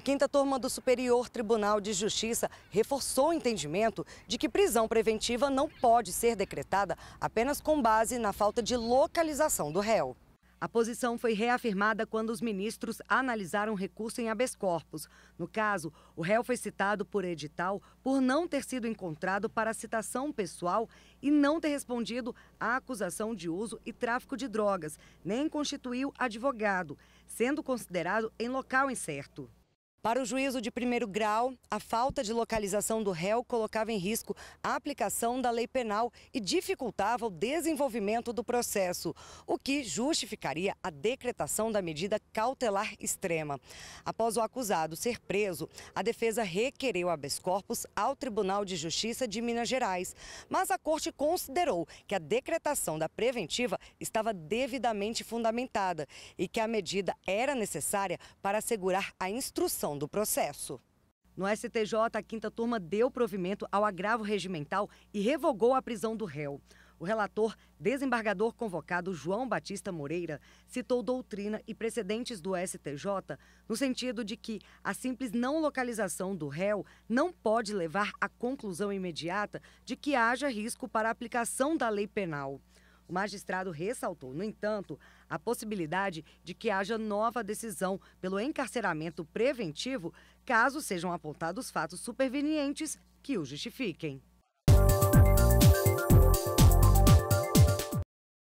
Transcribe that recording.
A quinta turma do Superior Tribunal de Justiça reforçou o entendimento de que prisão preventiva não pode ser decretada apenas com base na falta de localização do réu. A posição foi reafirmada quando os ministros analisaram recurso em habeas corpus. No caso, o réu foi citado por edital por não ter sido encontrado para citação pessoal e não ter respondido à acusação de uso e tráfico de drogas, nem constituiu advogado, sendo considerado em local incerto. Para o juízo de primeiro grau, a falta de localização do réu colocava em risco a aplicação da lei penal e dificultava o desenvolvimento do processo, o que justificaria a decretação da medida cautelar extrema. Após o acusado ser preso, a defesa requereu habeas corpus ao Tribunal de Justiça de Minas Gerais, mas a corte considerou que a decretação da preventiva estava devidamente fundamentada e que a medida era necessária para assegurar a instrução do processo. No STJ, a quinta turma deu provimento ao agravo regimental e revogou a prisão do réu. O relator, desembargador convocado João Batista Moreira, citou doutrina e precedentes do STJ no sentido de que a simples não localização do réu não pode levar à conclusão imediata de que haja risco para a aplicação da lei penal. O magistrado ressaltou, no entanto, a possibilidade de que haja nova decisão pelo encarceramento preventivo caso sejam apontados fatos supervenientes que o justifiquem.